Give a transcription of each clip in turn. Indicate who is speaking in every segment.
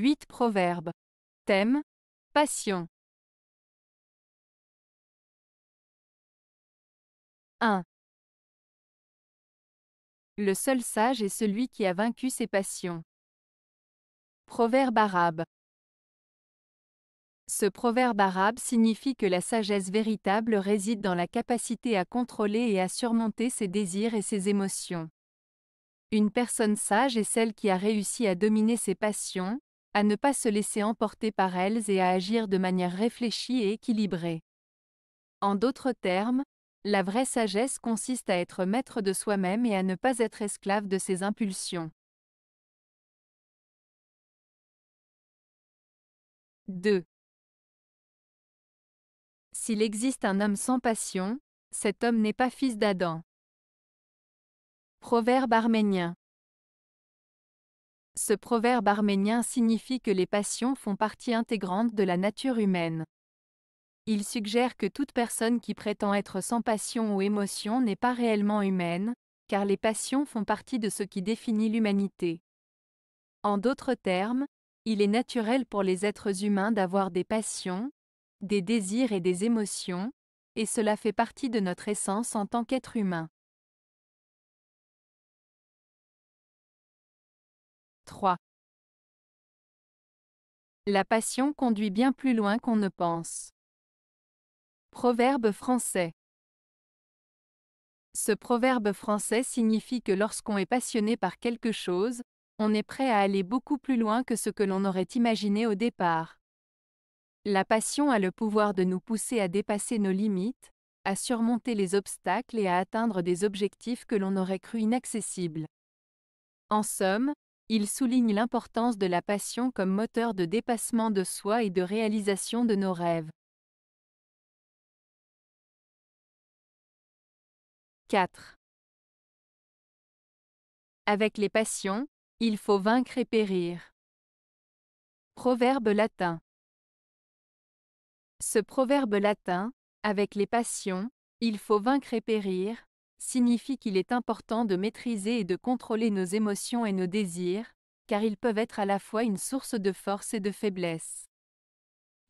Speaker 1: 8 Proverbes. Thème Passion. 1. Le seul sage est celui qui a
Speaker 2: vaincu ses passions. Proverbe arabe. Ce proverbe arabe signifie que la sagesse véritable réside dans la capacité à contrôler et à surmonter ses désirs et ses émotions. Une personne sage est celle qui a réussi à dominer ses passions, à ne pas se laisser emporter par elles et à agir de manière réfléchie et équilibrée. En d'autres termes, la vraie sagesse consiste à être maître de soi-même et à ne pas être esclave de ses impulsions. 2.
Speaker 1: S'il existe un homme sans passion, cet
Speaker 2: homme n'est pas fils d'Adam. Proverbe arménien. Ce proverbe arménien signifie que les passions font partie intégrante de la nature humaine. Il suggère que toute personne qui prétend être sans passion ou émotion n'est pas réellement humaine, car les passions font partie de ce qui définit l'humanité. En d'autres termes, il est naturel pour les êtres humains d'avoir des passions, des désirs et des émotions, et cela fait partie de notre essence en tant qu'être humain.
Speaker 1: 3. La passion conduit bien
Speaker 2: plus loin qu'on ne pense. Proverbe français. Ce proverbe français signifie que lorsqu'on est passionné par quelque chose, on est prêt à aller beaucoup plus loin que ce que l'on aurait imaginé au départ. La passion a le pouvoir de nous pousser à dépasser nos limites, à surmonter les obstacles et à atteindre des objectifs que l'on aurait cru inaccessibles. En somme, il souligne l'importance de la passion comme moteur de dépassement de soi et de réalisation de nos rêves.
Speaker 1: 4. Avec les passions,
Speaker 2: il faut vaincre et périr. Proverbe latin. Ce proverbe latin, avec les passions, il faut vaincre et périr, signifie qu'il est important de maîtriser et de contrôler nos émotions et nos désirs, car ils peuvent être à la fois une source de force et de faiblesse.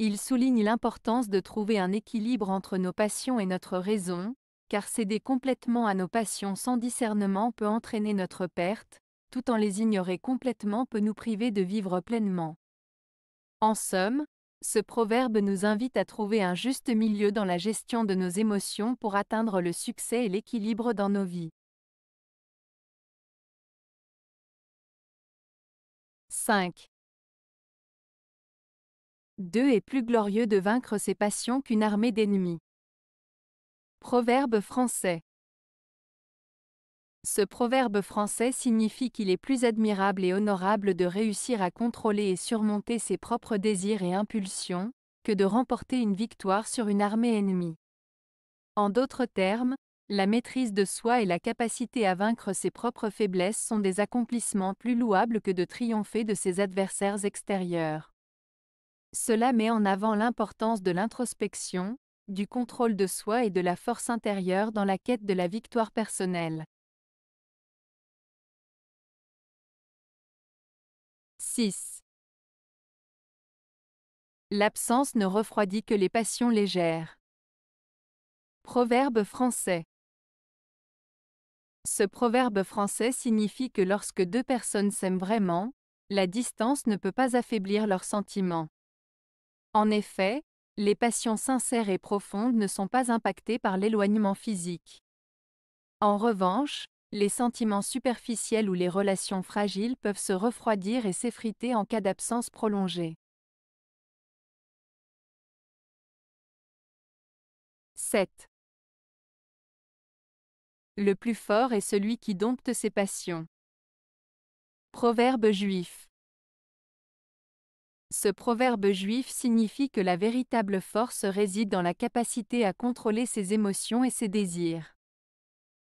Speaker 2: Il souligne l'importance de trouver un équilibre entre nos passions et notre raison, car céder complètement à nos passions sans discernement peut entraîner notre perte, tout en les ignorer complètement peut nous priver de vivre pleinement. En somme, ce proverbe nous invite à trouver un juste milieu dans la gestion de nos émotions pour atteindre le succès et l'équilibre dans nos vies.
Speaker 1: 5. 2 est
Speaker 2: plus glorieux de vaincre ses passions qu'une armée d'ennemis. Proverbe français. Ce proverbe français signifie qu'il est plus admirable et honorable de réussir à contrôler et surmonter ses propres désirs et impulsions, que de remporter une victoire sur une armée ennemie. En d'autres termes, la maîtrise de soi et la capacité à vaincre ses propres faiblesses sont des accomplissements plus louables que de triompher de ses adversaires extérieurs. Cela met en avant l'importance de l'introspection, du contrôle de soi et de la force intérieure dans la quête de la victoire personnelle. 6. L'absence ne refroidit que les passions légères. Proverbe français. Ce proverbe français signifie que lorsque deux personnes s'aiment vraiment, la distance ne peut pas affaiblir leurs sentiments. En effet, les passions sincères et profondes ne sont pas impactées par l'éloignement physique. En revanche, les sentiments superficiels ou les relations fragiles peuvent se refroidir et s'effriter en cas d'absence prolongée. 7. Le plus fort est celui qui dompte ses passions. Proverbe juif. Ce proverbe juif signifie que la véritable force réside dans la capacité à contrôler ses émotions et ses désirs.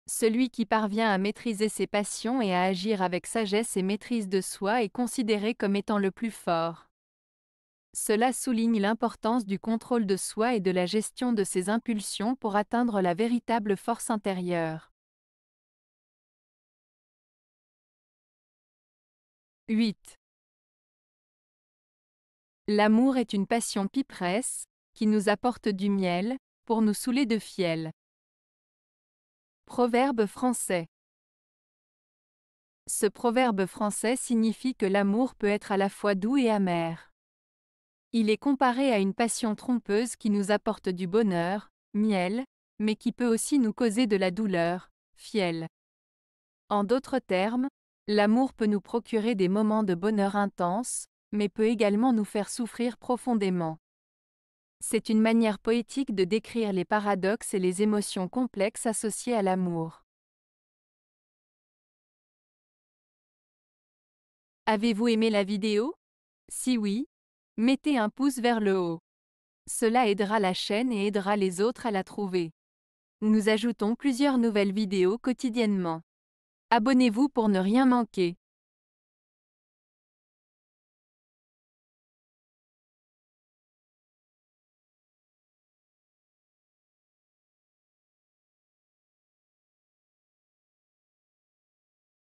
Speaker 2: Celui qui parvient à maîtriser ses passions et à agir avec sagesse et maîtrise de soi est considéré comme étant le plus fort. Cela souligne l'importance du contrôle de soi et de la gestion de ses impulsions pour atteindre la véritable force intérieure. 8. L'amour est une passion pipresse, qui nous apporte du miel, pour nous saouler de fiel. Proverbe français. Ce proverbe français signifie que l'amour peut être à la fois doux et amer. Il est comparé à une passion trompeuse qui nous apporte du bonheur, miel, mais qui peut aussi nous causer de la douleur, fiel. En d'autres termes, l'amour peut nous procurer des moments de bonheur intense, mais peut également nous faire souffrir profondément. C'est une manière poétique de décrire les paradoxes et les émotions complexes associées à l'amour. Avez-vous aimé la vidéo Si oui, mettez un pouce vers le haut. Cela aidera la chaîne et aidera les autres à la trouver. Nous ajoutons plusieurs nouvelles vidéos quotidiennement. Abonnez-vous pour ne rien manquer.